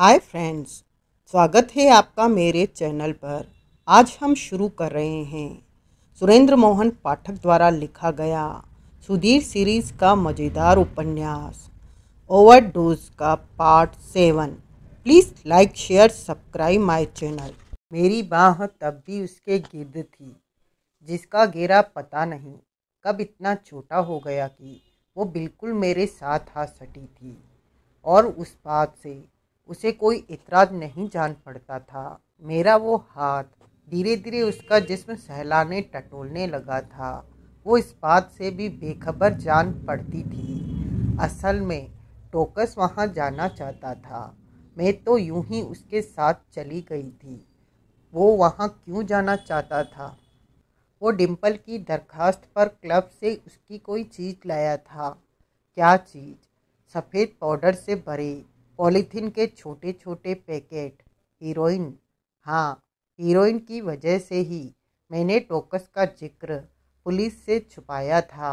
Hi friends स्वागत है आपका मेरे चैनल पर आज हम शुरू कर रहे हैं सुरेंद्र मोहन पाठक द्वारा लिखा गया सुधीर सीरीज का मज़ेदार उपन्यास ओवरडोज का part seven please like share subscribe my channel मेरी बाह तब भी उसके गिर्द थी जिसका गेरा पता नहीं कब इतना छोटा हो गया कि वो बिल्कुल मेरे साथ आ सटी थी और उस बात से उसे कोई इतराज नहीं जान पड़ता था मेरा वो हाथ धीरे धीरे उसका जिस्म सहलाने टटोलने लगा था वो इस बात से भी बेखबर जान पड़ती थी असल में टोकस वहाँ जाना चाहता था मैं तो यूं ही उसके साथ चली गई थी वो वहाँ क्यों जाना चाहता था वो डिम्पल की दरखास्त पर क्लब से उसकी कोई चीज़ लाया था क्या चीज़ सफ़ेद पाउडर से भरे पॉलीथीन के छोटे छोटे पैकेट हीरोइन हाँ हीरोइन की वजह से ही मैंने टोकस का जिक्र पुलिस से छुपाया था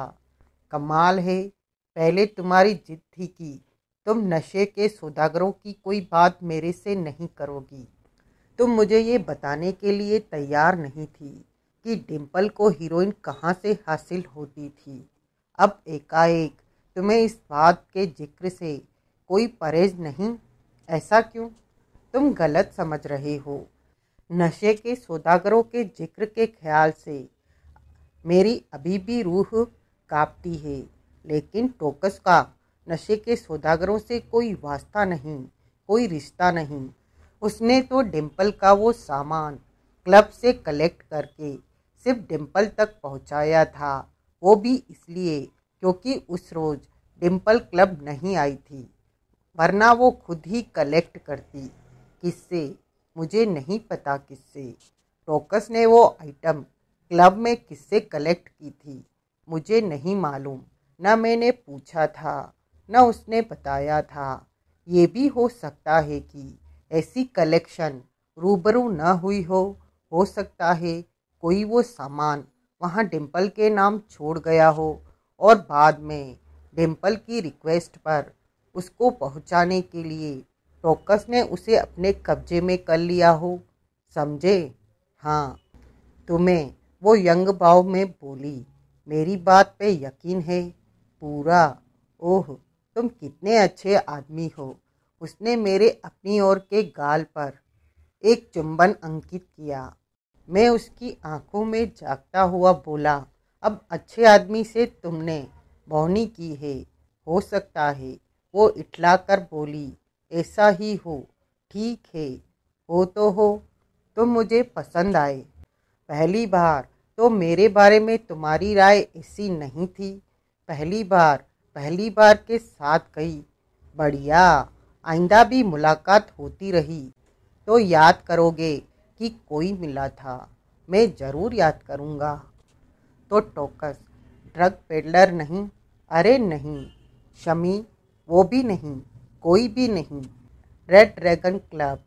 कमाल है पहले तुम्हारी जिद थी कि तुम नशे के सौदागरों की कोई बात मेरे से नहीं करोगी तुम मुझे ये बताने के लिए तैयार नहीं थी कि डिम्पल को हीरोइन कहाँ से हासिल होती थी अब एकाएक तुम्हें इस बात के जिक्र से कोई परहेज नहीं ऐसा क्यों तुम गलत समझ रहे हो नशे के सौदागरों के जिक्र के ख्याल से मेरी अभी भी रूह कांपती है लेकिन टोकस का नशे के सौदागरों से कोई वास्ता नहीं कोई रिश्ता नहीं उसने तो डिम्पल का वो सामान क्लब से कलेक्ट करके सिर्फ डिम्पल तक पहुंचाया था वो भी इसलिए क्योंकि उस रोज़ डिम्पल क्लब नहीं आई थी वरना वो खुद ही कलेक्ट करती किससे मुझे नहीं पता किससे टोकस ने वो आइटम क्लब में किससे कलेक्ट की थी मुझे नहीं मालूम न मैंने पूछा था न उसने बताया था ये भी हो सकता है कि ऐसी कलेक्शन रूबरू न हुई हो हो सकता है कोई वो सामान वहाँ डिम्पल के नाम छोड़ गया हो और बाद में डिम्पल की रिक्वेस्ट पर उसको पहुंचाने के लिए टोकस ने उसे अपने कब्जे में कर लिया हो समझे हाँ तुम्हें वो यंग भाव में बोली मेरी बात पे यकीन है पूरा ओह तुम कितने अच्छे आदमी हो उसने मेरे अपनी ओर के गाल पर एक चुंबन अंकित किया मैं उसकी आंखों में जागता हुआ बोला अब अच्छे आदमी से तुमने बौनी की है हो सकता है वो इटलाकर बोली ऐसा ही हो ठीक है हो तो हो तुम मुझे पसंद आए पहली बार तो मेरे बारे में तुम्हारी राय ऐसी नहीं थी पहली बार पहली बार के साथ गई बढ़िया आइंदा भी मुलाकात होती रही तो याद करोगे कि कोई मिला था मैं ज़रूर याद करूँगा तो टोकस ड्रग पेडलर नहीं अरे नहीं शमी वो भी नहीं कोई भी नहीं red dragon club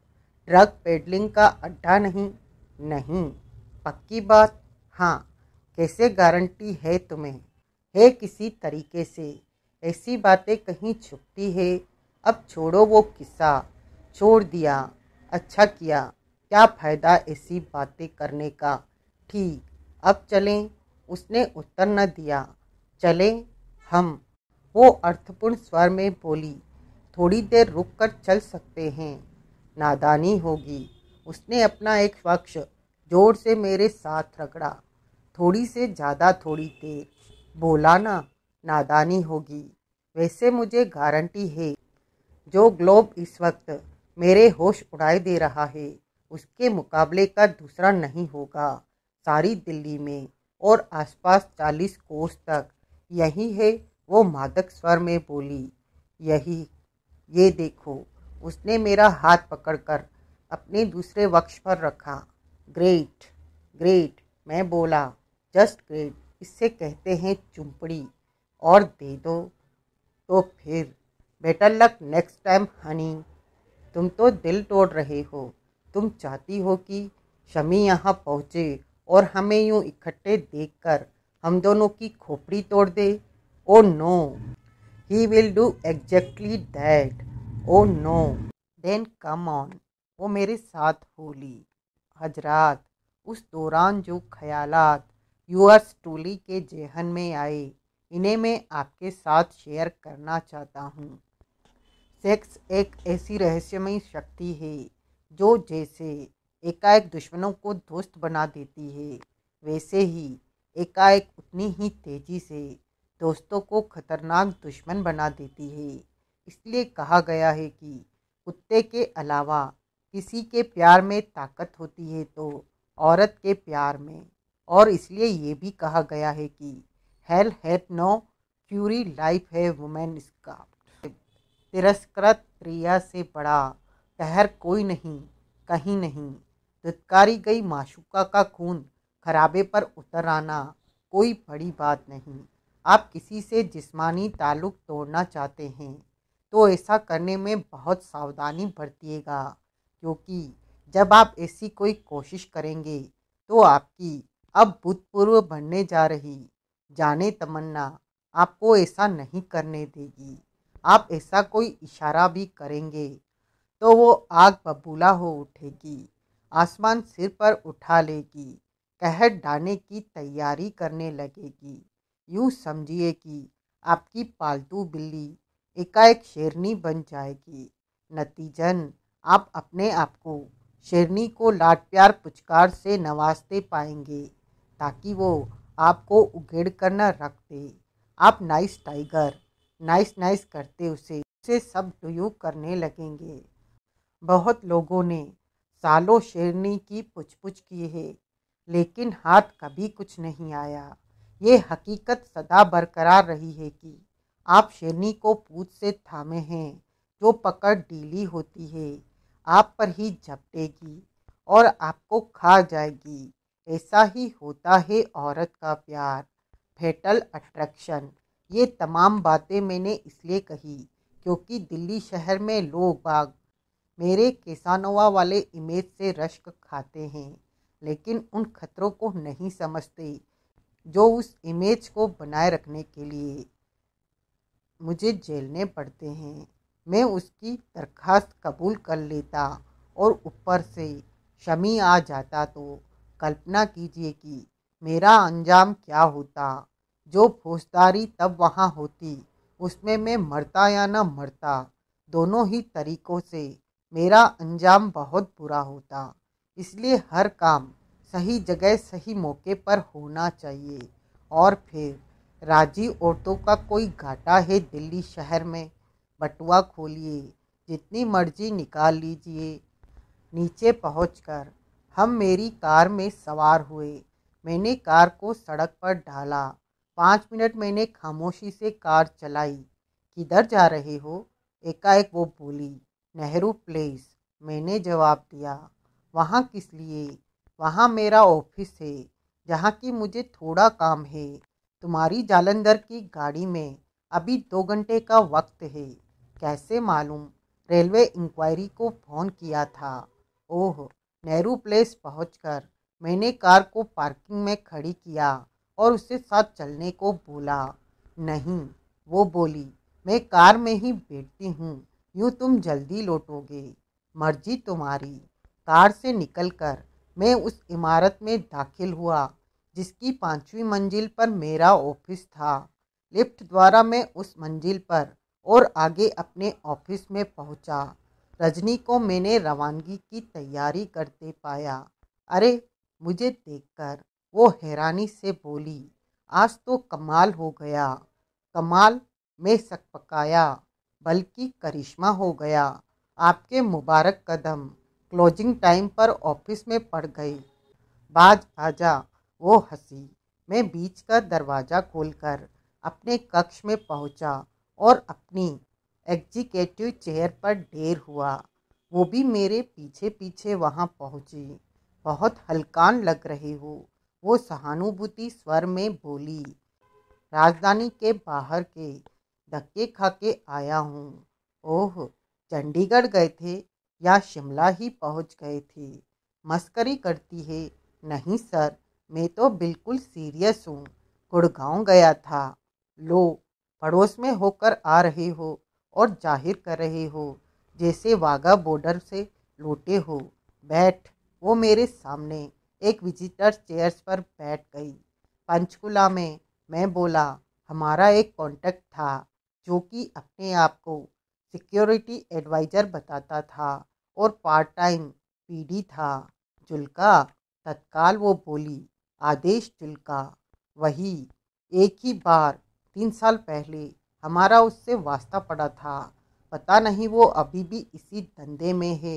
drug peddling का अड्डा नहीं नहीं पक्की बात हाँ कैसे गारंटी है तुम्हें है किसी तरीके से ऐसी बातें कहीं छुपती है अब छोड़ो वो किस्सा छोड़ दिया अच्छा किया क्या फ़ायदा ऐसी बातें करने का ठीक अब चलें उसने उत्तर न दिया चलें हम वो अर्थपूर्ण स्वर में बोली थोड़ी देर रुककर चल सकते हैं नादानी होगी उसने अपना एक पक्ष जोर से मेरे साथ रगड़ा थोड़ी से ज़्यादा थोड़ी देर बोला ना नादानी होगी वैसे मुझे गारंटी है जो ग्लोब इस वक्त मेरे होश उड़ाई दे रहा है उसके मुकाबले का दूसरा नहीं होगा सारी दिल्ली में और आसपास चालीस कोस तक यही है वो मादक स्वर में बोली यही ये देखो उसने मेरा हाथ पकड़कर अपने दूसरे वक्ष पर रखा ग्रेट ग्रेट मैं बोला जस्ट ग्रेट इससे कहते हैं चुंपड़ी और दे दो तो फिर better luck next time honey तुम तो दिल तोड़ रहे हो तुम चाहती हो कि शमी यहाँ पहुँचे और हमें यूँ इकट्ठे देखकर हम दोनों की खोपड़ी तोड़ दे oh no he will do exactly that oh no then come on वो मेरे साथ होली हजरात उस दौरान जो ख्यालात यूअर्स टूली के जेहन में आए इन्हें मैं आपके साथ शेयर करना चाहता हूँ सेक्स एक ऐसी रहस्यमयी शक्ति है जो जैसे एकाएक दुश्मनों को दोस्त बना देती है वैसे ही एकाएक उतनी ही तेज़ी से दोस्तों को खतरनाक दुश्मन बना देती है इसलिए कहा गया है कि कुत्ते के अलावा किसी के प्यार में ताकत होती है तो औरत के प्यार में और इसलिए ये भी कहा गया है कि hell hath no fury like है वुमेन इसका तिरस्कृत प्रिया से बड़ा कहर कोई नहीं कहीं नहीं धुतकारी गई माशुका का खून खराबे पर उतर आना कोई बड़ी बात नहीं आप किसी से जिस्मानी ताल्लुक तोड़ना चाहते हैं तो ऐसा करने में बहुत सावधानी बरतिएगा क्योंकि जब आप ऐसी कोई कोशिश करेंगे तो आपकी अब भूतपूर्व बनने जा रही जाने तमन्ना आपको ऐसा नहीं करने देगी आप ऐसा कोई इशारा भी करेंगे तो वो आग बबूला हो उठेगी आसमान सिर पर उठा लेगी कहर डालने की तैयारी करने लगेगी यूँ समझिए कि आपकी पालतू बिल्ली एकाएक शेरनी बन जाएगी नतीजन आप अपने आप को शेरनी को लाड प्यार पुचकार से नवाजते पाएंगे ताकि वो आपको उगेड़ कर न रख दे आप नाइस टाइगर नाइस नाइस करते उसे उसे सब डुयू करने लगेंगे बहुत लोगों ने सालों शेरनी की पुछ पुछ की है लेकिन हाथ कभी कुछ नहीं आया ये हकीकत सदा बरकरार रही है कि आप शेरनी को पूछ से थामे हैं जो पकड़ ढीली होती है आप पर ही झपटेगी और आपको खा जाएगी ऐसा ही होता है औरत का प्यार फेटल अट्रैक्शन ये तमाम बातें मैंने इसलिए कही क्योंकि दिल्ली शहर में लोग बाग मेरे केसानोवा वाले इमेज से रश्क खाते हैं लेकिन उन खतरों को नहीं समझते जो उस इमेज को बनाए रखने के लिए मुझे झेलने पड़ते हैं मैं उसकी दरख्वास्त कबूल कर लेता और ऊपर से शमी आ जाता तो कल्पना कीजिए कि मेरा अंजाम क्या होता जो फौजदारी तब वहाँ होती उसमें मैं मरता या ना मरता दोनों ही तरीक़ों से मेरा अंजाम बहुत बुरा होता इसलिए हर काम सही जगह सही मौके पर होना चाहिए और फिर राजी औरतों का कोई घाटा है दिल्ली शहर में बटुआ खोलिए जितनी मर्जी निकाल लीजिए नीचे पहुँच हम मेरी कार में सवार हुए मैंने कार को सड़क पर ढाला पाँच मिनट मैंने खामोशी से कार चलाई किधर जा रहे हो एकाएक वो बोली नेहरू प्लेस मैंने जवाब दिया वहाँ किस लिए वहाँ मेरा ऑफिस है जहाँ की मुझे थोड़ा काम है तुम्हारी जालंधर की गाड़ी में अभी दो घंटे का वक्त है कैसे मालूम रेलवे इंक्वायरी को फ़ोन किया था ओह नेहरू प्लेस पहुंचकर मैंने कार को पार्किंग में खड़ी किया और उसके साथ चलने को बोला नहीं वो बोली मैं कार में ही बैठती हूँ यूँ तुम जल्दी लौटोगे मर्जी तुम्हारी कार से निकलकर मैं उस इमारत में दाखिल हुआ जिसकी पांचवी मंजिल पर मेरा ऑफिस था लिफ्ट द्वारा मैं उस मंजिल पर और आगे अपने ऑफिस में पहुंचा। रजनी को मैंने रवानगी की तैयारी करते पाया अरे मुझे देखकर वो हैरानी से बोली आज तो कमाल हो गया कमाल मैं पकाया बल्कि करिश्मा हो गया आपके मुबारक कदम क्लोजिंग टाइम पर ऑफिस में पड़ गई बाज आजा वो हंसी मैं बीच का दरवाज़ा खोलकर अपने कक्ष में पहुंचा और अपनी एग्जीक्यूटिव चेयर पर ढेर हुआ वो भी मेरे पीछे पीछे वहाँ पहुँची बहुत हलकान लग रही हो वो सहानुभूति स्वर में बोली राजधानी के बाहर के धक्के खा के आया हूँ ओह चंडीगढ़ गए थे या शिमला ही पहुंच गए थे मस्करी करती है नहीं सर मैं तो बिल्कुल सीरियस हूँ गुड़गांव गया था लो पड़ोस में होकर आ रहे हो और जाहिर कर रहे हो जैसे वाघा बॉर्डर से लौटे हो बैठ वो मेरे सामने एक विजिटर चेयर्स पर बैठ गई पंचकुला में मैं बोला हमारा एक कांटेक्ट था जो कि अपने आप को सिक्योरिटी एडवाइज़र बताता था और पार्ट टाइम पीडी था चुलका तत्काल वो बोली आदेश चुलका वही एक ही बार तीन साल पहले हमारा उससे वास्ता पड़ा था पता नहीं वो अभी भी इसी धंधे में है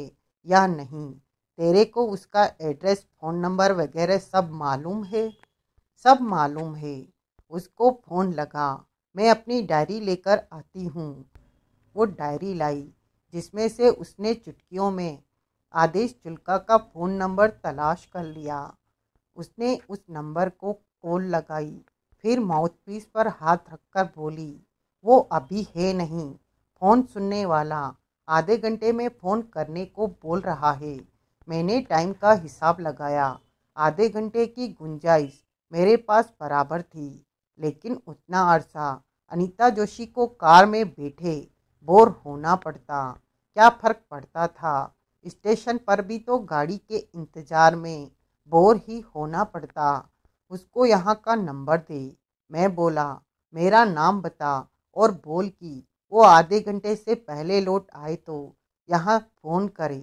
या नहीं तेरे को उसका एड्रेस फ़ोन नंबर वगैरह सब मालूम है सब मालूम है उसको फ़ोन लगा मैं अपनी डायरी लेकर आती हूँ वो डायरी लाई जिसमें से उसने चुटकियों में आदेश चुल्का का फ़ोन नंबर तलाश कर लिया उसने उस नंबर को कॉल लगाई फिर माउथपीस पर हाथ रखकर बोली वो अभी है नहीं फ़ोन सुनने वाला आधे घंटे में फ़ोन करने को बोल रहा है मैंने टाइम का हिसाब लगाया आधे घंटे की गुंजाइश मेरे पास बराबर थी लेकिन उतना अरसा अनीता जोशी को कार में बैठे बोर होना पड़ता क्या फर्क पड़ता था स्टेशन पर भी तो गाड़ी के इंतज़ार में बोर ही होना पड़ता उसको यहाँ का नंबर दे मैं बोला मेरा नाम बता और बोल कि वो आधे घंटे से पहले लौट आए तो यहाँ फ़ोन करे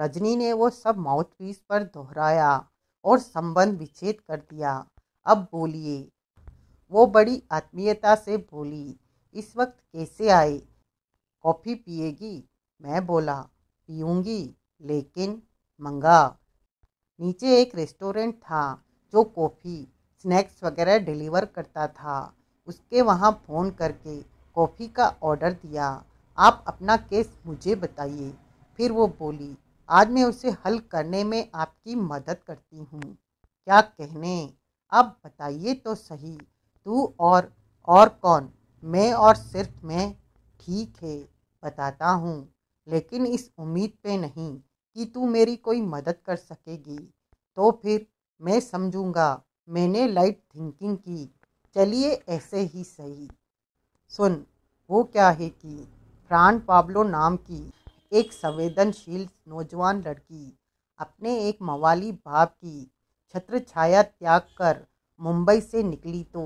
रजनी ने वो सब माउथ पीस पर दोहराया और संबंध विच्छेद कर दिया अब बोलिए वो बड़ी आत्मीयता से बोली इस वक्त कैसे आए कॉफ़ी पिएगी मैं बोला पीऊँगी लेकिन मंगा नीचे एक रेस्टोरेंट था जो कॉफ़ी स्नैक्स वगैरह डिलीवर करता था उसके वहाँ फ़ोन करके कॉफ़ी का ऑर्डर दिया आप अपना केस मुझे बताइए फिर वो बोली आज मैं उसे हल करने में आपकी मदद करती हूँ क्या कहने अब बताइए तो सही तू और और कौन मैं और सिर्फ मैं ठीक है बताता हूँ लेकिन इस उम्मीद पे नहीं कि तू मेरी कोई मदद कर सकेगी तो फिर मैं समझूंगा मैंने लाइट थिंकिंग की चलिए ऐसे ही सही सुन वो क्या है कि फ्रान पाब्लो नाम की एक संवेदनशील नौजवान लड़की अपने एक मवाली बाप की छत्र छाया त्याग कर मुंबई से निकली तो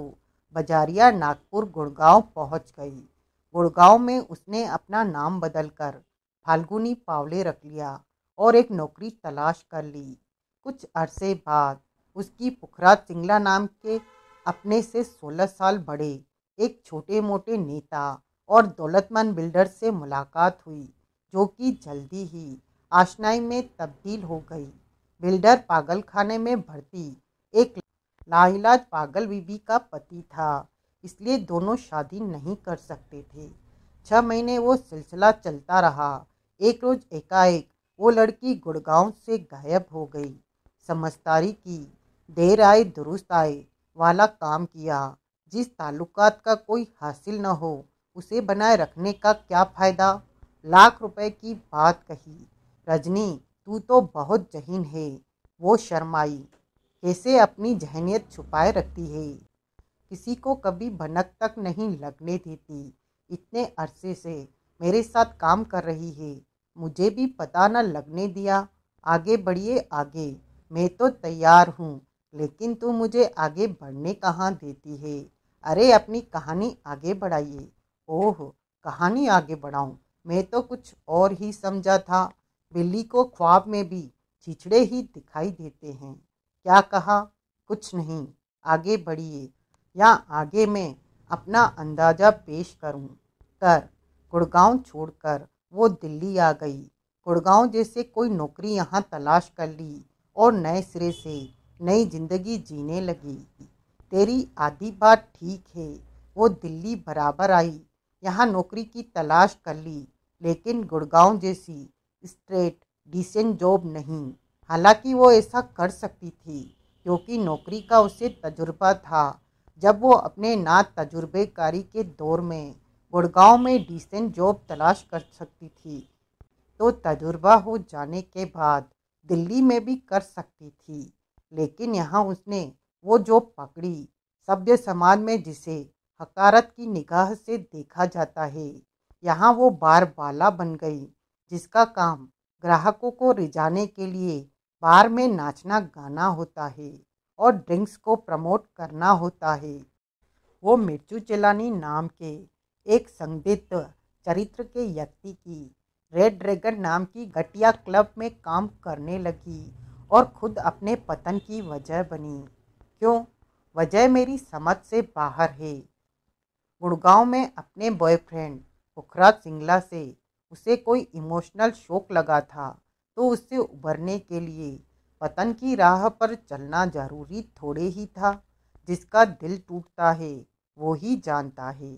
बजारिया नागपुर गुड़गांव पहुंच गई गुड़गांव में उसने अपना नाम बदलकर फाल्गुनी पावले रख लिया और एक नौकरी तलाश कर ली कुछ अरसे बाद उसकी पुखराज सिंगला नाम के अपने से सोलह साल बड़े एक छोटे मोटे नेता और दौलतमंद बिल्डर से मुलाकात हुई जो कि जल्दी ही आशनाई में तब्दील हो गई बिल्डर पागलखाने में भर्ती एक लाइलाज पागल बीबी का पति था इसलिए दोनों शादी नहीं कर सकते थे छः महीने वो सिलसिला चलता रहा एक रोज एकाएक वो लड़की गुड़गांव से गायब हो गई समझदारी की देर आए दुरुस्त आए वाला काम किया जिस ताल्लुकात का कोई हासिल न हो उसे बनाए रखने का क्या फ़ायदा लाख रुपए की बात कही रजनी तू तो बहुत जहीन है वो शर्माई कैसे अपनी जहनीत छुपाए रखती है किसी को कभी भनक तक नहीं लगने देती इतने अरसे से मेरे साथ काम कर रही है मुझे भी पता न लगने दिया आगे बढ़िए आगे मैं तो तैयार हूँ लेकिन तू मुझे आगे बढ़ने कहाँ देती है अरे अपनी कहानी आगे बढ़ाइए ओह कहानी आगे बढ़ाऊँ मैं तो कुछ और ही समझा था बिल्ली को ख्वाब में भी छिछड़े ही दिखाई देते हैं क्या कहा कुछ नहीं आगे बढ़िए या आगे मैं अपना अंदाज़ा पेश करूं। कर गुड़गांव छोड़कर वो दिल्ली आ गई गुड़गांव जैसे कोई नौकरी यहाँ तलाश कर ली और नए सिरे से नई जिंदगी जीने लगी तेरी आधी बात ठीक है वो दिल्ली बराबर आई यहाँ नौकरी की तलाश कर ली लेकिन गुड़गांव जैसी स्ट्रेट डिसेंट जॉब नहीं हालांकि वो ऐसा कर सकती थी क्योंकि नौकरी का उसे तजुर्बा था जब वो अपने ना तजुर्बेकारी के दौर में गुड़गांव में डिसेंट जॉब तलाश कर सकती थी तो तजुर्बा हो जाने के बाद दिल्ली में भी कर सकती थी लेकिन यहाँ उसने वो जॉब पकड़ी सभ्य समाज में जिसे हकारत की निगाह से देखा जाता है यहाँ वो बार बाला बन गई जिसका काम ग्राहकों को रिझाने के लिए बार में नाचना गाना होता है और ड्रिंक्स को प्रमोट करना होता है वो मिर्चू चिलानी नाम के एक संदिग्ध चरित्र के व्यक्ति की रेड ड्रैगन नाम की घटिया क्लब में काम करने लगी और खुद अपने पतन की वजह बनी क्यों वजह मेरी समझ से बाहर है गुड़गांव में अपने बॉयफ्रेंड पुखराज सिंगला से उसे कोई इमोशनल शोक लगा था तो उससे उभरने के लिए पतन की राह पर चलना जरूरी थोड़े ही था जिसका दिल टूटता है वो ही जानता है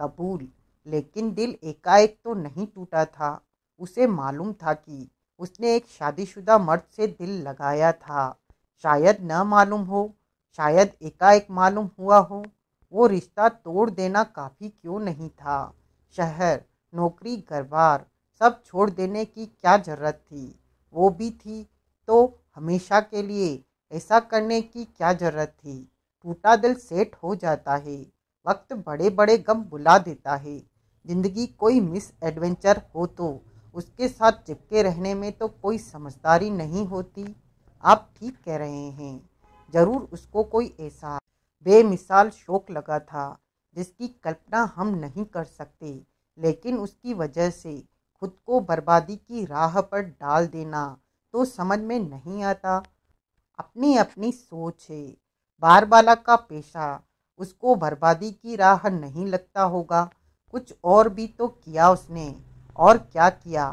कबूल लेकिन दिल एकाएक तो नहीं टूटा था उसे मालूम था कि उसने एक शादीशुदा मर्द से दिल लगाया था शायद न मालूम हो शायद एकाएक मालूम हुआ हो वो रिश्ता तोड़ देना काफ़ी क्यों नहीं था शहर नौकरी घर बार सब छोड़ देने की क्या ज़रूरत थी वो भी थी तो हमेशा के लिए ऐसा करने की क्या जरूरत थी टूटा दिल सेट हो जाता है वक्त बड़े बड़े गम बुला देता है जिंदगी कोई मिस एडवेंचर हो तो उसके साथ चिपके रहने में तो कोई समझदारी नहीं होती आप ठीक कह रहे हैं ज़रूर उसको कोई ऐसा बेमिसाल शौक लगा था जिसकी कल्पना हम नहीं कर सकते लेकिन उसकी वजह से खुद को बर्बादी की राह पर डाल देना तो समझ में नहीं आता अपनी अपनी सोच है बारबाला का पेशा उसको बर्बादी की राह नहीं लगता होगा कुछ और भी तो किया उसने और क्या किया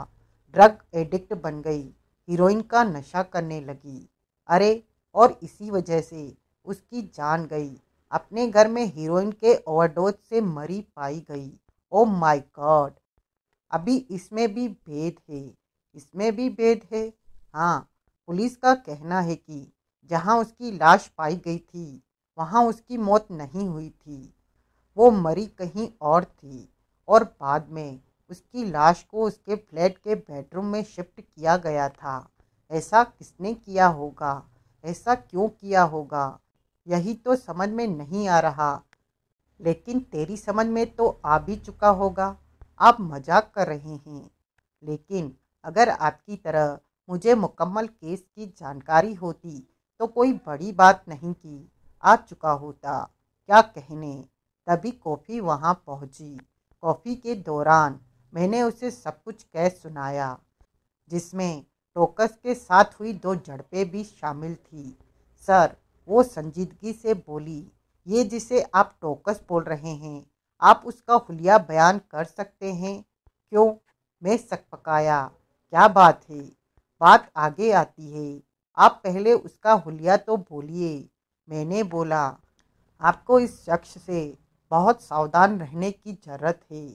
ड्रग एडिक्ट बन गई हीरोइन का नशा करने लगी अरे और इसी वजह से उसकी जान गई अपने घर में हीरोइन के ओवरडोज से मरी पाई गई ओ माय गॉड अभी इसमें भी भेद है इसमें भी भेद है हाँ पुलिस का कहना है कि जहाँ उसकी लाश पाई गई थी वहाँ उसकी मौत नहीं हुई थी वो मरी कहीं और थी और बाद में उसकी लाश को उसके फ्लैट के बेडरूम में शिफ्ट किया गया था ऐसा किसने किया होगा ऐसा क्यों किया होगा यही तो समझ में नहीं आ रहा लेकिन तेरी समझ में तो आ भी चुका होगा आप मजाक कर रहे हैं लेकिन अगर आपकी तरह मुझे मुकम्मल केस की जानकारी होती तो कोई बड़ी बात नहीं की आ चुका होता क्या कहने तभी कॉफ़ी वहाँ पहुँची कॉफ़ी के दौरान मैंने उसे सब कुछ कह सुनाया जिसमें टोकस के साथ हुई दो झड़पें भी शामिल थी सर वो संजीदगी से बोली ये जिसे आप टोकस बोल रहे हैं आप उसका हुलिया बयान कर सकते हैं क्यों मैं सक पकाया क्या बात है बात आगे आती है आप पहले उसका हुलिया तो बोलिए मैंने बोला आपको इस शख्स से बहुत सावधान रहने की ज़रूरत है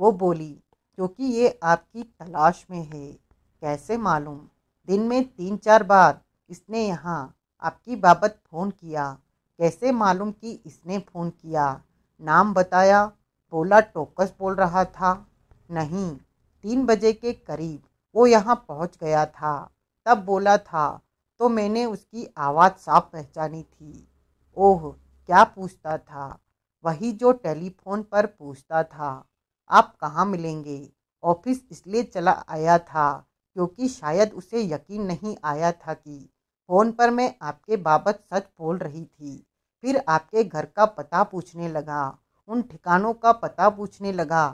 वो बोली क्योंकि ये आपकी तलाश में है कैसे मालूम दिन में तीन चार बार इसने यहाँ आपकी बाबत फ़ोन किया कैसे मालूम कि इसने फ़ोन किया नाम बताया बोला टोकस बोल रहा था नहीं तीन बजे के करीब वो यहाँ पहुँच गया था तब बोला था तो मैंने उसकी आवाज़ साफ पहचानी थी ओह क्या पूछता था वही जो टेलीफोन पर पूछता था आप कहाँ मिलेंगे ऑफिस इसलिए चला आया था क्योंकि शायद उसे यकीन नहीं आया था कि फ़ोन पर मैं आपके बाबत सच बोल रही थी फिर आपके घर का पता पूछने लगा उन ठिकानों का पता पूछने लगा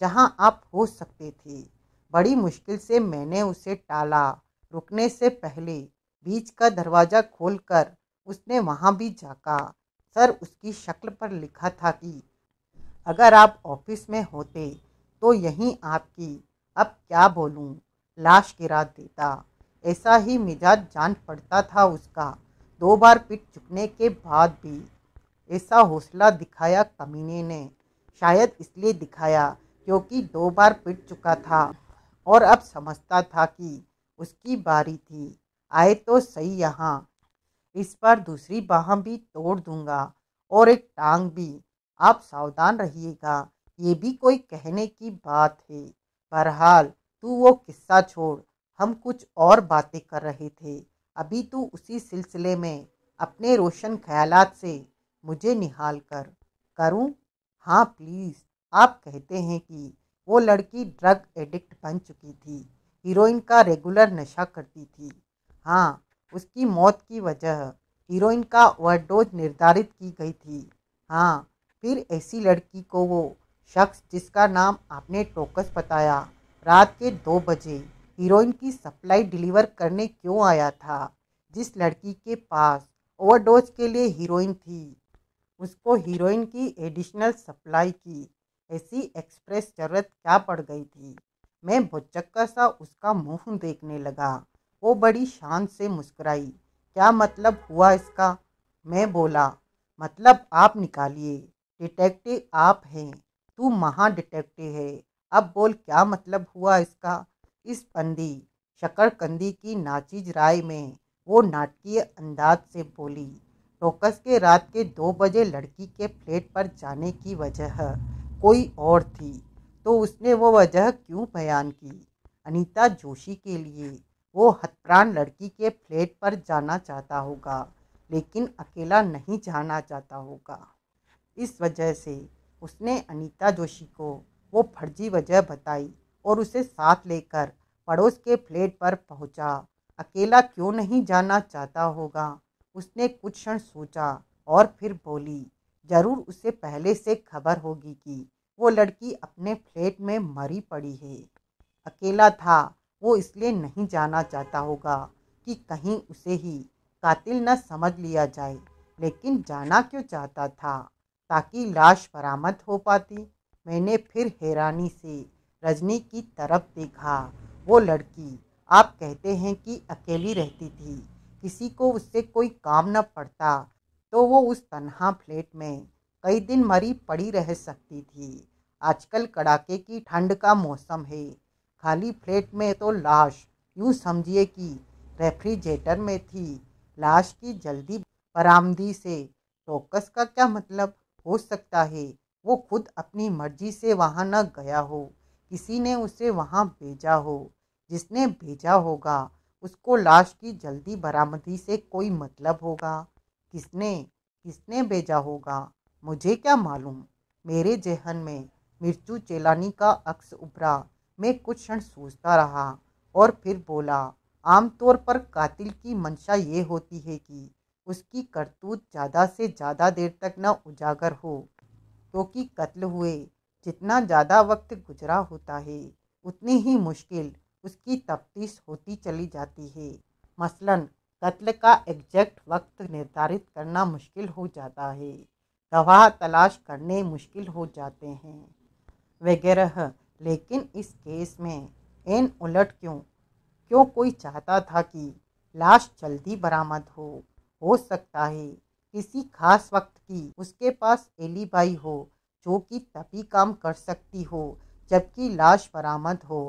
जहाँ आप हो सकते थे बड़ी मुश्किल से मैंने उसे टाला रुकने से पहले बीच का दरवाज़ा खोलकर उसने वहाँ भी झाँका सर उसकी शक्ल पर लिखा था कि अगर आप ऑफिस में होते तो यहीं आपकी अब क्या बोलूँ लाश गिरा देता ऐसा ही मिजाज जान पड़ता था उसका दो बार पिट चुकने के बाद भी ऐसा हौसला दिखाया कमीने ने शायद इसलिए दिखाया क्योंकि दो बार पिट चुका था और अब समझता था कि उसकी बारी थी आए तो सही यहाँ इस पर दूसरी बाह भी तोड़ दूंगा और एक टांग भी आप सावधान रहिएगा ये भी कोई कहने की बात है बहरहाल तू वो किस्सा छोड़ हम कुछ और बातें कर रहे थे अभी तू उसी सिलसिले में अपने रोशन ख्यालात से मुझे निहाल कर करूं हाँ प्लीज़ आप कहते हैं कि वो लड़की ड्रग एडिक्ट बन चुकी थी हीरोइन का रेगुलर नशा करती थी हाँ उसकी मौत की वजह हीरोइन का ओवरडोज निर्धारित की गई थी हाँ फिर ऐसी लड़की को वो शख्स जिसका नाम आपने टोकस बताया रात के दो बजे हीरोइन की सप्लाई डिलीवर करने क्यों आया था जिस लड़की के पास ओवरडोज के लिए हीरोइन थी उसको हीरोइन की एडिशनल सप्लाई की ऐसी एक्सप्रेस जरूरत क्या पड़ गई थी मैं चक्कर सा उसका मुंह देखने लगा वो बड़ी शान से मुस्कुराई क्या मतलब हुआ इसका मैं बोला मतलब आप निकालिए डिटेक्टिव आप हैं तू महा डिटेक्टिव है अब बोल क्या मतलब हुआ इसका इस बंदी शकरकंदी की नाचीज राय में वो नाटकीय अंदाज से बोली टोकस के रात के दो बजे लड़की के फ्लेट पर जाने की वजह कोई और थी तो उसने वो वजह क्यों बयान की अनीता जोशी के लिए वो हतप्राण लड़की के फ्लैट पर जाना चाहता होगा लेकिन अकेला नहीं जाना चाहता होगा इस वजह से उसने अनीता जोशी को वो फर्जी वजह बताई और उसे साथ लेकर पड़ोस के फ्लैट पर पहुंचा अकेला क्यों नहीं जाना चाहता होगा उसने कुछ क्षण सोचा और फिर बोली जरूर उसे पहले से खबर होगी कि वो लड़की अपने फ्लैट में मरी पड़ी है अकेला था वो इसलिए नहीं जाना चाहता होगा कि कहीं उसे ही कातिल न समझ लिया जाए लेकिन जाना क्यों चाहता था ताकि लाश बरामद हो पाती मैंने फिर हैरानी से रजनी की तरफ देखा वो लड़की आप कहते हैं कि अकेली रहती थी किसी को उससे कोई काम न पड़ता तो वो उस तनहा फ्लैट में कई दिन मरी पड़ी रह सकती थी आजकल कड़ाके की ठंड का मौसम है खाली फ्लैट में तो लाश यूं समझिए कि रेफ्रिजरेटर में थी लाश की जल्दी बरामदी से टोकस का क्या मतलब हो सकता है वो खुद अपनी मर्जी से वहाँ न गया हो किसी ने उसे वहाँ भेजा हो जिसने भेजा होगा उसको लाश की जल्दी बरामदी से कोई मतलब होगा किसने किसने भेजा होगा मुझे क्या मालूम मेरे जहन में मिर्चू चेलानी का अक्स उभरा मैं कुछ क्षण सोचता रहा और फिर बोला आमतौर पर कातिल की मंशा ये होती है कि उसकी करतूत ज़्यादा से ज़्यादा देर तक न उजागर हो क्योंकि तो कत्ल हुए जितना ज़्यादा वक्त गुजरा होता है उतनी ही मुश्किल उसकी तफ्तीश होती चली जाती है मसलन कत्ल का एग्जैक्ट वक्त निर्धारित करना मुश्किल हो जाता है गवाह तलाश करने मुश्किल हो जाते हैं वगैरह लेकिन इस केस में एन उलट क्यों क्यों कोई चाहता था कि लाश जल्दी बरामद हो हो सकता है किसी खास वक्त की उसके पास एलीबाई हो जो कि तभी काम कर सकती हो जबकि लाश बरामद हो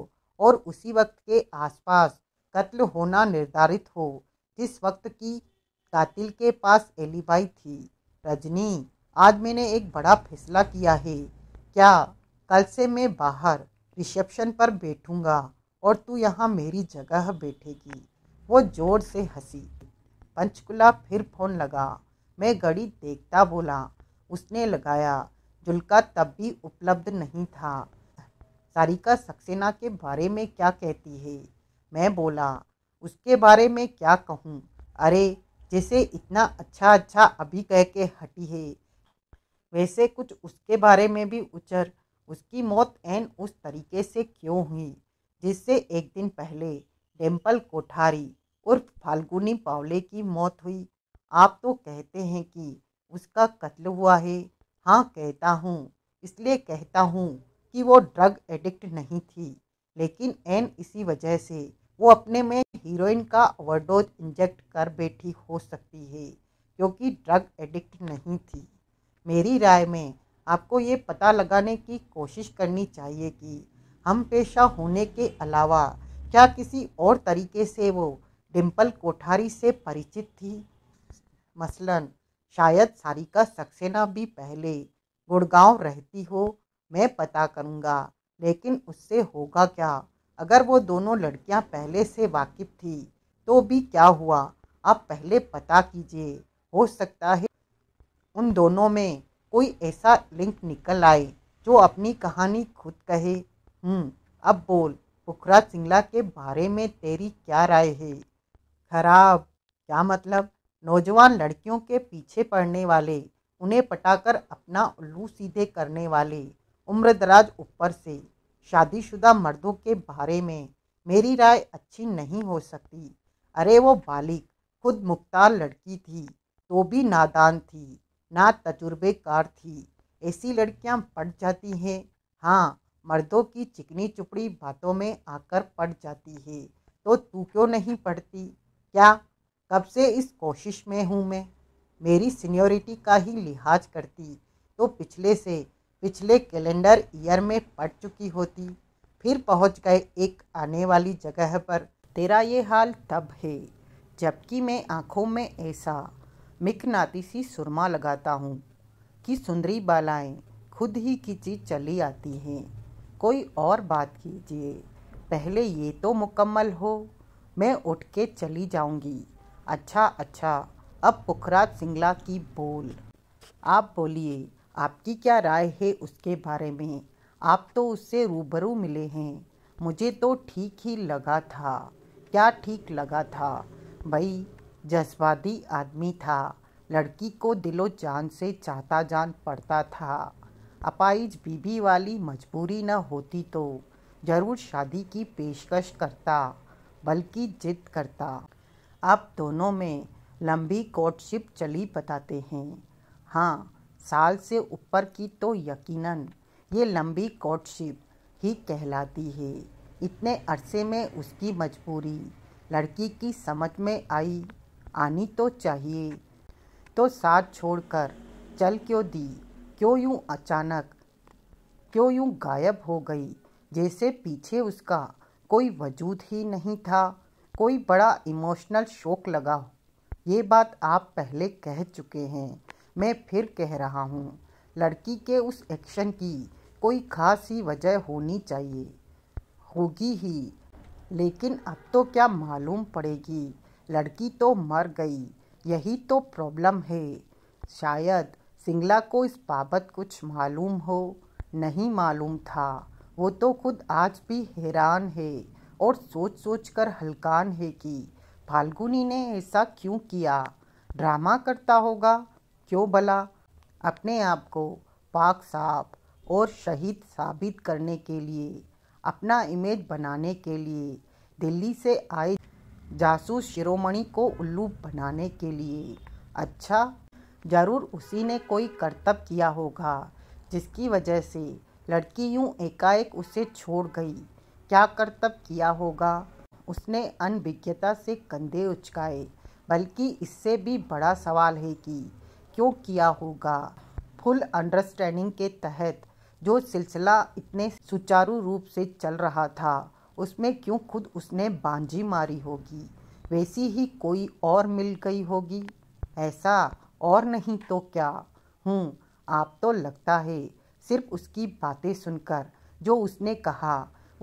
और उसी वक्त के आसपास कत्ल होना निर्धारित हो जिस वक्त की तातिल के पास एलीबाई थी रजनी आज मैंने एक बड़ा फैसला किया है क्या कल से मैं बाहर रिसेप्शन पर बैठूंगा और तू यहाँ मेरी जगह बैठेगी वो जोर से हंसी पंचकुला फिर फोन लगा मैं घड़ी देखता बोला उसने लगाया जुलका तब भी उपलब्ध नहीं था सारिका सक्सेना के बारे में क्या कहती है मैं बोला उसके बारे में क्या कहूँ अरे जैसे इतना अच्छा अच्छा अभी कह के हटी है वैसे कुछ उसके बारे में भी उचर उसकी मौत एन उस तरीके से क्यों हुई जिससे एक दिन पहले डेम्पल कोठारी उर्फ फाल्गुनी पावले की मौत हुई आप तो कहते हैं कि उसका कत्ल हुआ है हाँ कहता हूँ इसलिए कहता हूँ कि वो ड्रग एडिक्ट नहीं थी लेकिन एन इसी वजह से वो अपने में हीरोइन का ओवरडोज इंजेक्ट कर बैठी हो सकती है क्योंकि ड्रग एडिक्ट नहीं थी मेरी राय में आपको ये पता लगाने की कोशिश करनी चाहिए कि हम पेशा होने के अलावा क्या किसी और तरीके से वो डिम्पल कोठारी से परिचित थी मसलन शायद सारिका सक्सेना भी पहले गुड़गांव रहती हो मैं पता करूँगा लेकिन उससे होगा क्या अगर वो दोनों लड़कियां पहले से वाकिफ थी तो भी क्या हुआ आप पहले पता कीजिए हो सकता है उन दोनों में कोई ऐसा लिंक निकल आए जो अपनी कहानी खुद कहे हम्म, अब बोल पुखराज सिंगला के बारे में तेरी क्या राय है खराब क्या मतलब नौजवान लड़कियों के पीछे पड़ने वाले उन्हें पटाकर अपना उल्लू सीधे करने वाले उम्रदराज ऊपर से शादीशुदा मर्दों के बारे में मेरी राय अच्छी नहीं हो सकती अरे वो बालिक खुद मुख्तार लड़की थी तो भी नादान थी ना तजुर्बेकार थी ऐसी लड़कियां पट जाती हैं हाँ मर्दों की चिकनी चुपड़ी बातों में आकर पड़ जाती है तो तू क्यों नहीं पढ़ती क्या कब से इस कोशिश में हूँ मैं मेरी सीनियोरिटी का ही लिहाज करती तो पिछले से पिछले कैलेंडर ईयर में पट चुकी होती फिर पहुंच गए एक आने वाली जगह पर तेरा ये हाल तब है जबकि मैं आँखों में ऐसा मिकनाती सी सुरमा लगाता हूँ कि सुंदरी बालाएँ खुद ही खींची चली आती हैं कोई और बात कीजिए पहले ये तो मुकम्मल हो मैं उठ के चली जाऊंगी अच्छा अच्छा अब पुखराज सिंगला की बोल आप बोलिए आपकी क्या राय है उसके बारे में आप तो उससे रूबरू मिले हैं मुझे तो ठीक ही लगा था क्या ठीक लगा था भाई जज्बाती आदमी था लड़की को दिलो जान से चाहता जान पड़ता था अपाइज बीबी वाली मजबूरी न होती तो ज़रूर शादी की पेशकश करता बल्कि जिद करता आप दोनों में लंबी कोर्टशिप चली बताते हैं हाँ साल से ऊपर की तो यकीनन ये लंबी कोर्टशिप ही कहलाती है इतने अरसे में उसकी मजबूरी लड़की की समझ में आई आनी तो चाहिए तो साथ छोड़कर चल क्यों दी क्यों यूं अचानक क्यों यूं गायब हो गई जैसे पीछे उसका कोई वजूद ही नहीं था कोई बड़ा इमोशनल शोक लगा ये बात आप पहले कह चुके हैं मैं फिर कह रहा हूँ लड़की के उस एक्शन की कोई खास ही वजह होनी चाहिए होगी ही लेकिन अब तो क्या मालूम पड़ेगी लड़की तो मर गई यही तो प्रॉब्लम है शायद सिंगला को इस बाबत कुछ मालूम हो नहीं मालूम था वो तो खुद आज भी हैरान है और सोच सोच कर हलकान है कि फाल्गुनी ने ऐसा क्यों किया ड्रामा करता होगा क्यों भला अपने आप को पाक साफ और शहीद साबित करने के लिए अपना इमेज बनाने के लिए दिल्ली से आए जासूस शिरोमणि को उल्लू बनाने के लिए अच्छा ज़रूर उसी ने कोई कर्तव्य किया होगा जिसकी वजह से लड़की यूं एकाएक उसे छोड़ गई क्या करतब किया होगा उसने अनभिज्ञता से कंधे उचकाए बल्कि इससे भी बड़ा सवाल है कि क्यों किया होगा फुल अंडरस्टैंडिंग के तहत जो सिलसिला इतने सुचारू रूप से चल रहा था उसमें क्यों खुद उसने बांझी मारी होगी वैसी ही कोई और मिल गई होगी ऐसा और नहीं तो क्या हूँ आप तो लगता है सिर्फ उसकी बातें सुनकर जो उसने कहा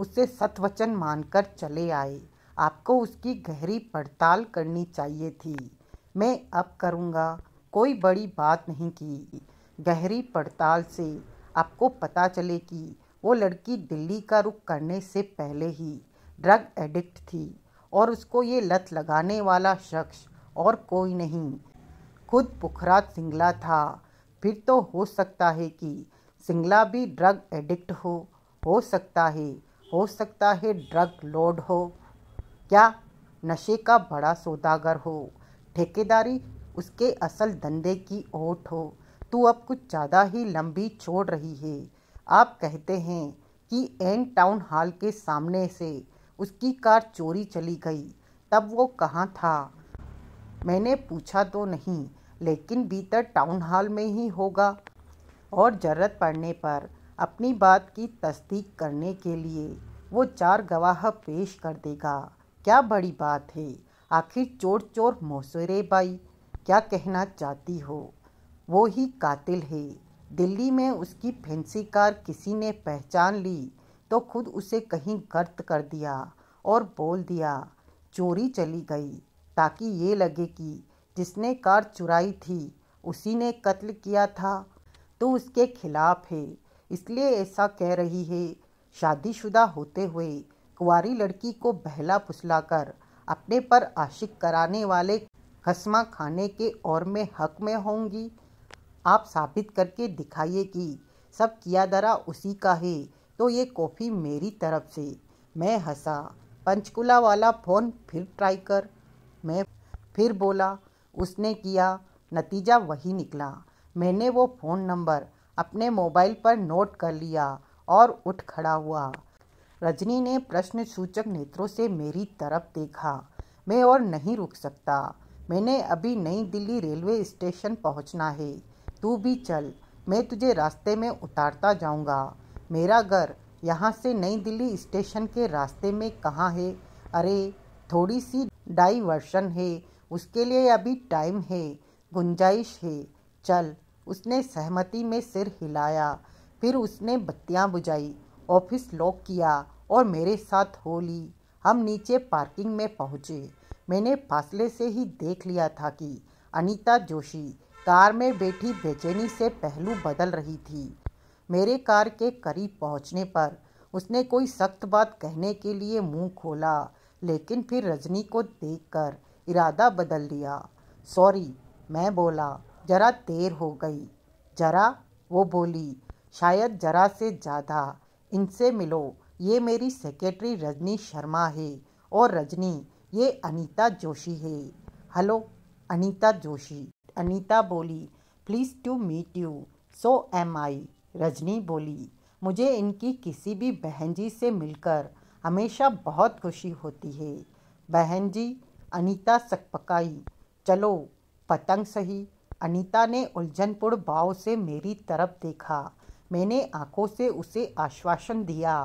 उससे सतवचन मानकर चले आए आपको उसकी गहरी पड़ताल करनी चाहिए थी मैं अब करूँगा कोई बड़ी बात नहीं की गहरी पड़ताल से आपको पता चले कि वो लड़की दिल्ली का रुख करने से पहले ही ड्रग एडिक्ट थी और उसको ये लत लगाने वाला शख्स और कोई नहीं खुद पुखराज सिंगला था फिर तो हो सकता है कि सिंगला भी ड्रग एडिक्ट हो हो सकता है हो सकता है ड्रग लोड हो क्या नशे का बड़ा सौदागर हो ठेकेदारी उसके असल धंधे की ओट हो तू अब कुछ ज़्यादा ही लंबी छोड़ रही है आप कहते हैं कि एन टाउन हॉल के सामने से उसकी कार चोरी चली गई तब वो कहाँ था मैंने पूछा तो नहीं लेकिन भीतर टाउन हॉल में ही होगा और ज़रूरत पड़ने पर अपनी बात की तस्दीक करने के लिए वो चार गवाह पेश कर देगा क्या बड़ी बात है आखिर चोर चोर मोसरे बाई क्या कहना चाहती हो वो ही कातिल है दिल्ली में उसकी फैंसी कार किसी ने पहचान ली तो खुद उसे कहीं गर्त कर दिया और बोल दिया चोरी चली गई ताकि ये लगे कि जिसने कार चुराई थी उसी ने कत्ल किया था तो उसके खिलाफ है इसलिए ऐसा कह रही है शादीशुदा होते हुए कुंवारी लड़की को बहला फुसला कर अपने पर आशिक कराने वाले खसमा खाने के और में हक में होंगी आप साबित करके दिखाइए कि सब किया दरा उसी का है तो ये कॉफ़ी मेरी तरफ से मैं हंसा पंचकुला वाला फ़ोन फिर ट्राई कर मैं फिर बोला उसने किया नतीजा वही निकला मैंने वो फ़ोन नंबर अपने मोबाइल पर नोट कर लिया और उठ खड़ा हुआ रजनी ने प्रश्न सूचक नेत्रों से मेरी तरफ देखा मैं और नहीं रुक सकता मैंने अभी नई दिल्ली रेलवे स्टेशन पहुंचना है तू भी चल मैं तुझे रास्ते में उतारता जाऊंगा मेरा घर यहाँ से नई दिल्ली स्टेशन के रास्ते में कहाँ है अरे थोड़ी सी डाइवर्शन है उसके लिए अभी टाइम है गुंजाइश है चल उसने सहमति में सिर हिलाया फिर उसने बत्तियाँ बुझाई ऑफिस लॉक किया और मेरे साथ हो ली हम नीचे पार्किंग में पहुँचे मैंने फासले से ही देख लिया था कि अनीता जोशी कार में बैठी बेचैनी से पहलू बदल रही थी मेरे कार के करीब पहुंचने पर उसने कोई सख्त बात कहने के लिए मुंह खोला लेकिन फिर रजनी को देखकर इरादा बदल लिया सॉरी मैं बोला जरा देर हो गई जरा वो बोली शायद जरा से ज़्यादा इनसे मिलो ये मेरी सेक्रेटरी रजनी शर्मा है और रजनी ये अनीता जोशी है हेलो अनीता जोशी अनीता बोली pleased to meet you so am I Rajni बोली मुझे इनकी किसी भी बहन जी से मिलकर हमेशा बहुत खुशी होती है बहन जी अनीता सकपकाई चलो पतंग सही अनीता ने उलझनपुर भाव से मेरी तरफ देखा मैंने आंखों से उसे आश्वासन दिया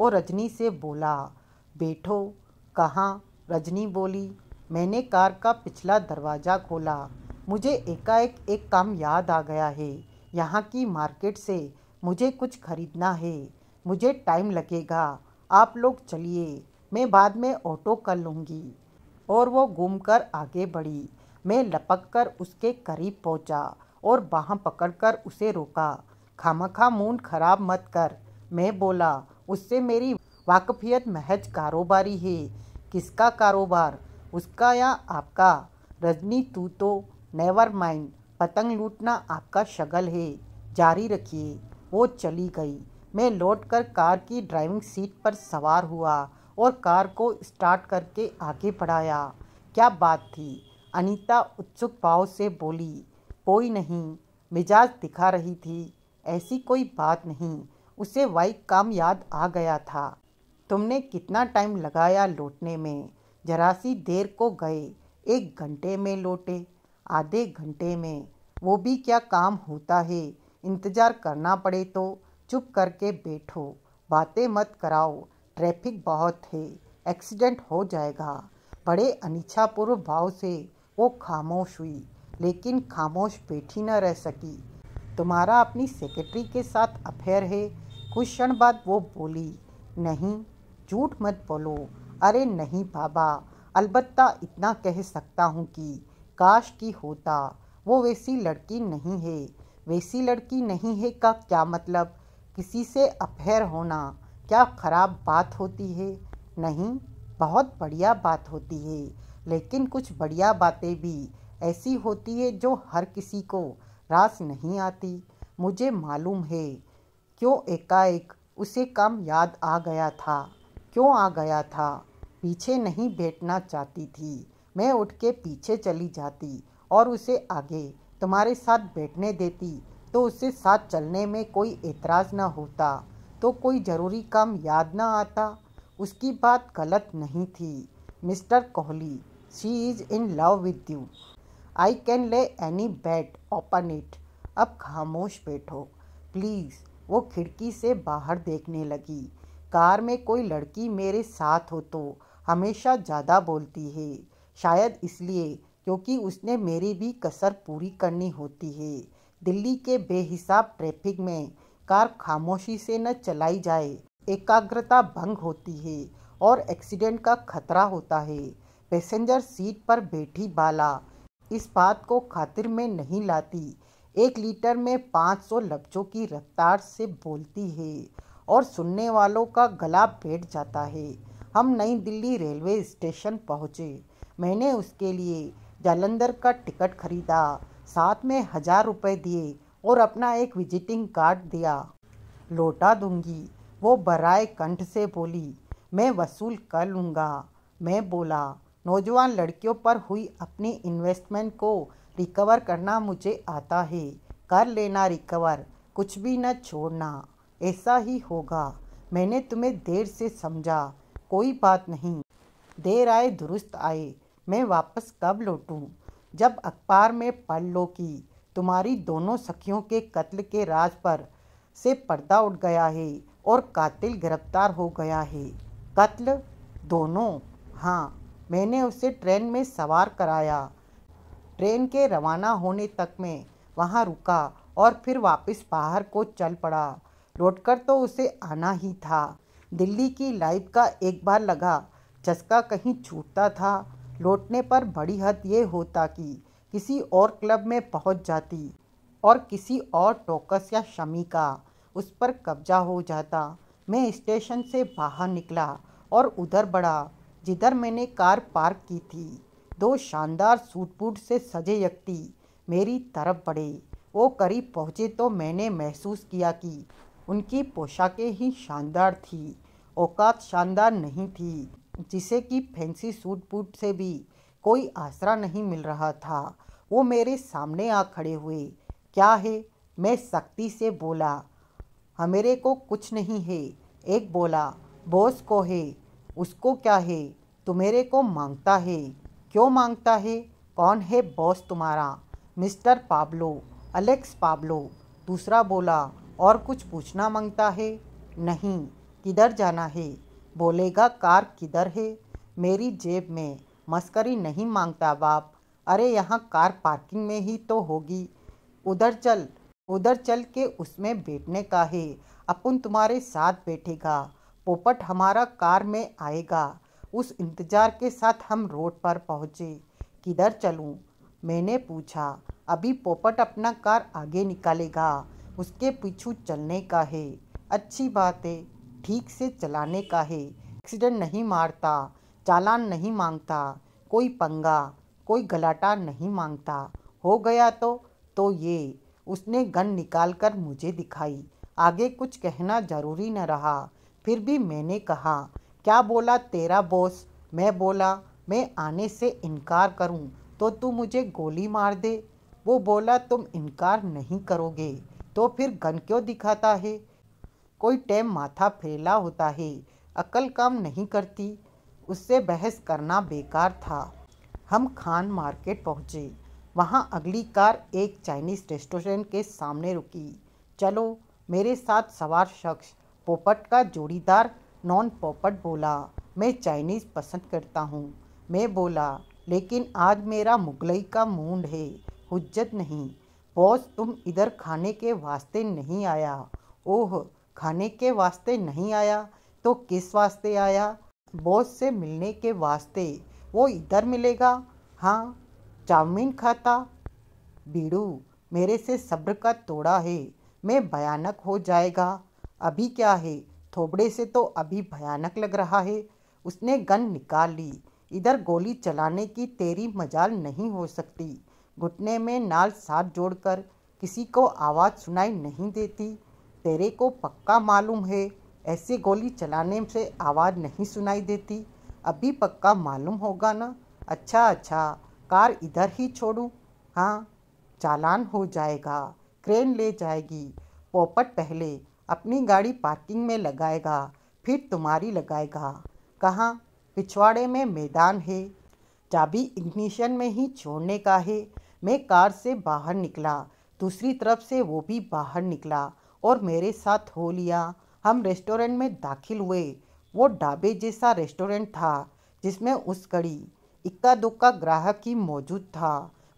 और रजनी से बोला बैठो कहाँ रजनी बोली मैंने कार का पिछला दरवाज़ा खोला मुझे एकाएक एक काम याद आ गया है यहाँ की मार्केट से मुझे कुछ खरीदना है मुझे टाइम लगेगा आप लोग चलिए मैं बाद में ऑटो कर लूँगी और वो कर आगे बढ़ी मैं लपक कर उसके करीब पहुँचा और बाह पकड़कर उसे रोका खामखा मून खराब मत कर मैं बोला उससे मेरी वाकफियत महज कारोबारी है किसका कारोबार उसका या आपका रजनी तू तो नेवर माइंड पतंग लूटना आपका शगल है जारी रखिए वो चली गई मैं लौटकर कार की ड्राइविंग सीट पर सवार हुआ और कार को स्टार्ट करके आगे बढ़ाया क्या बात थी अनीता उत्सुक भाव से बोली कोई नहीं मिजाज दिखा रही थी ऐसी कोई बात नहीं उसे वाइक काम याद आ गया था तुमने कितना टाइम लगाया लौटने में जरा सी देर को गए एक घंटे में लौटे आधे घंटे में वो भी क्या काम होता है इंतज़ार करना पड़े तो चुप करके बैठो बातें मत कराओ ट्रैफिक बहुत है एक्सीडेंट हो जाएगा बड़े अनिच्छापूर्व भाव से वो खामोश हुई लेकिन खामोश बैठी न रह सकी तुम्हारा अपनी सेक्रेटरी के साथ अफेयर है कुछ क्षण बाद वो बोली नहीं झूठ मत बोलो अरे नहीं बाबा अलबत् इतना कह सकता हूँ कि काश की होता वो वैसी लड़की नहीं है वैसी लड़की नहीं है का क्या मतलब किसी से अफेयर होना क्या खराब बात होती है नहीं बहुत बढ़िया बात होती है लेकिन कुछ बढ़िया बातें भी ऐसी होती है जो हर किसी को रास नहीं आती मुझे मालूम है क्यों एकाएक उसे काम याद आ गया था क्यों आ गया था पीछे नहीं बैठना चाहती थी मैं उठ के पीछे चली जाती और उसे आगे तुम्हारे साथ बैठने देती तो उसे साथ चलने में कोई एतराज़ ना होता तो कोई ज़रूरी काम याद ना आता उसकी बात गलत नहीं थी mister Kohli she is in love with you I can lay any bet open it अब खामोश बैठो प्लीज़ वो खिड़की से बाहर देखने लगी कार में कोई लड़की मेरे साथ हो तो हमेशा ज़्यादा बोलती है शायद इसलिए क्योंकि उसने मेरी भी कसर पूरी करनी होती है दिल्ली के बेहिसाब ट्रैफिक में कार खामोशी से न चलाई जाए एकाग्रता भंग होती है और एक्सीडेंट का खतरा होता है पैसेंजर सीट पर बैठी बाला इस बात को खातिर में नहीं लाती एक लीटर में 500 लफ्ज़ों की रफ्तार से बोलती है और सुनने वालों का गला बैठ जाता है हम नई दिल्ली रेलवे स्टेशन पहुँचे मैंने उसके लिए जालंधर का टिकट खरीदा साथ में हज़ार रुपये दिए और अपना एक विजिटिंग कार्ड दिया लौटा दूंगी वो बराए कंठ से बोली मैं वसूल कर लूँगा मैं बोला नौजवान लड़कियों पर हुई अपनी इन्वेस्टमेंट को रिकवर करना मुझे आता है कर लेना रिकवर कुछ भी न छोड़ना ऐसा ही होगा मैंने तुम्हें देर से समझा कोई बात नहीं देर आए दुरुस्त आए मैं वापस कब लौटूं जब अखबार में पढ़ लो कि तुम्हारी दोनों सखियों के कत्ल के राज पर से पर्दा उठ गया है और कातिल गिरफ्तार हो गया है कत्ल दोनों हाँ मैंने उसे ट्रेन में सवार कराया ट्रेन के रवाना होने तक में वहाँ रुका और फिर वापस बाहर को चल पड़ा लौटकर तो उसे आना ही था दिल्ली की लाइफ का एक बार लगा चस्का कहीं छूटता था लौटने पर बड़ी हद ये होता कि किसी और क्लब में पहुंच जाती और किसी और टोकस या शमी का उस पर कब्जा हो जाता मैं स्टेशन से बाहर निकला और उधर बढ़ा जिधर मैंने कार पार्क की थी दो शानदार सूट बूट से सजे व्यक्ति मेरी तरफ बढ़े वो करीब पहुँचे तो मैंने महसूस किया कि उनकी पोशाकें ही शानदार थी औकात शानदार नहीं थी जिसे कि फैंसी सूट बूट से भी कोई आसरा नहीं मिल रहा था वो मेरे सामने आ खड़े हुए क्या है मैं सख्ती से बोला हमेरे को कुछ नहीं है एक बोला बॉस को है उसको क्या है तुम्हेरे को मांगता है क्यों मांगता है कौन है बॉस तुम्हारा मिस्टर पाब्लो अलेक्स पाब्लो दूसरा बोला और कुछ पूछना मांगता है नहीं किधर जाना है बोलेगा कार किधर है मेरी जेब में मस्करी नहीं मांगता बाप अरे यहाँ कार पार्किंग में ही तो होगी उधर चल उधर चल के उसमें बैठने का है अपन तुम्हारे साथ बैठेगा पोपट हमारा कार में आएगा उस इंतज़ार के साथ हम रोड पर पहुँचे किधर चलूँ मैंने पूछा अभी पोपट अपना कार आगे निकालेगा उसके पीछू चलने का है अच्छी बात है ठीक से चलाने का है एक्सीडेंट नहीं मारता चालान नहीं मांगता कोई पंगा कोई गलाटा नहीं मांगता हो गया तो तो ये उसने गन निकाल कर मुझे दिखाई आगे कुछ कहना जरूरी न रहा फिर भी मैंने कहा क्या बोला तेरा बॉस मैं बोला मैं आने से इनकार करूं तो तू मुझे गोली मार दे वो बोला तुम इनकार नहीं करोगे तो फिर घन क्यों दिखाता है कोई टैम माथा फैला होता है अकल काम नहीं करती उससे बहस करना बेकार था हम खान मार्केट पहुँचे वहाँ अगली कार एक चाइनीज़ रेस्टोरेंट के सामने रुकी चलो मेरे साथ सवार शख्स पोपट का जोड़ीदार नॉन पोपट बोला मैं चाइनीज़ पसंद करता हूँ मैं बोला लेकिन आज मेरा मुगलई का मूड है हुज्जत नहीं बॉस तुम इधर खाने के वास्ते नहीं आया ओह खाने के वास्ते नहीं आया तो किस वास्ते आया बॉस से मिलने के वास्ते वो इधर मिलेगा हाँ चाउमीन खाता बीड़ू मेरे से सब्र का तोड़ा है मैं भयानक हो जाएगा अभी क्या है थोबड़े से तो अभी भयानक लग रहा है उसने गन निकाल ली इधर गोली चलाने की तेरी मजाल नहीं हो सकती घुटने में नाल साथ जोड़कर किसी को आवाज़ सुनाई नहीं देती तेरे को पक्का मालूम है ऐसे गोली चलाने से आवाज़ नहीं सुनाई देती अभी पक्का मालूम होगा ना अच्छा अच्छा कार इधर ही छोड़ूँ हाँ चालान हो जाएगा क्रेन ले जाएगी पोपट पहले अपनी गाड़ी पार्किंग में लगाएगा फिर तुम्हारी लगाएगा कहाँ पिछवाड़े में मैदान है चाबी इग्निशन में ही छोड़ने का है मैं कार से बाहर निकला दूसरी तरफ से वो भी बाहर निकला और मेरे साथ हो लिया हम रेस्टोरेंट में दाखिल हुए वो ढाबे जैसा रेस्टोरेंट था जिसमें उस कड़ी इक्का दुक्का ग्राहक ही मौजूद था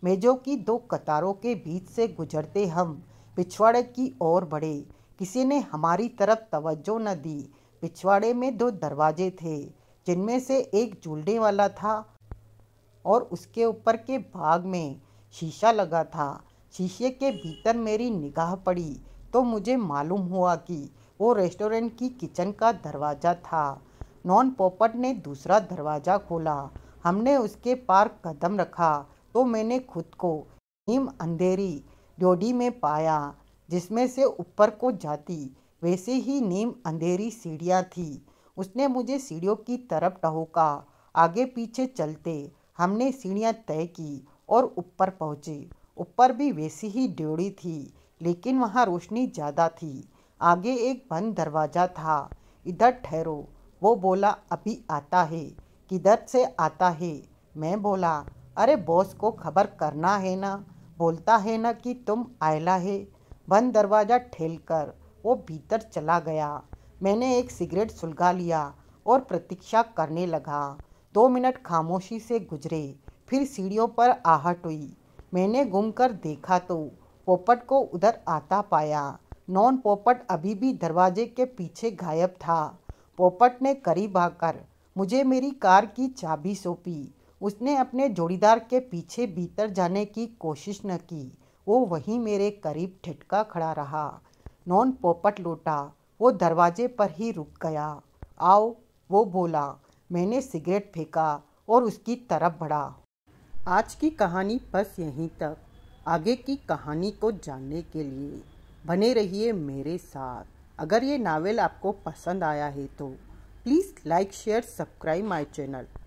मेजों की दो कतारों के बीच से गुजरते हम पिछवाड़े की ओर बढ़े किसी ने हमारी तरफ तवज्जो न दी पिछवाड़े में दो दरवाजे थे जिनमें से एक झूलने वाला था और उसके ऊपर के भाग में शीशा लगा था शीशे के भीतर मेरी निगाह पड़ी तो मुझे मालूम हुआ कि वो रेस्टोरेंट की किचन का दरवाज़ा था नॉन पोपट ने दूसरा दरवाज़ा खोला हमने उसके पार कदम रखा तो मैंने खुद को नीम अंधेरी डोडी में पाया जिसमें से ऊपर को जाती वैसे ही नीम अंधेरी सीढ़ियाँ थी उसने मुझे सीढ़ियों की तरफ टहोका आगे पीछे चलते हमने सीढ़ियाँ तय की और ऊपर पहुँचे ऊपर भी वैसी ही ड्योड़ी थी लेकिन वहाँ रोशनी ज़्यादा थी आगे एक बंद दरवाज़ा था इधर ठहरो वो बोला अभी आता है किधर से आता है मैं बोला अरे बॉस को खबर करना है ना बोलता है ना कि तुम आयला है बंद दरवाज़ा ठेल कर वो भीतर चला गया मैंने एक सिगरेट सुलगा लिया और प्रतीक्षा करने लगा दो मिनट खामोशी से गुजरे फिर सीढ़ियों पर आहट हुई मैंने घूम कर देखा तो पोपट को उधर आता पाया नॉन पोपट अभी भी दरवाजे के पीछे गायब था पोपट ने करीब आकर मुझे मेरी कार की चाबी सौंपी उसने अपने जोड़ीदार के पीछे भीतर जाने की कोशिश न की वो वहीं मेरे करीब ठिटका खड़ा रहा नॉन पोपट लौटा वो दरवाजे पर ही रुक गया आओ वो बोला मैंने सिगरेट फेंका और उसकी तरफ बढ़ा आज की कहानी बस यहीं तक आगे की कहानी को जानने के लिए बने रहिए मेरे साथ अगर ये नावल आपको पसंद आया है तो please like share subscribe my channel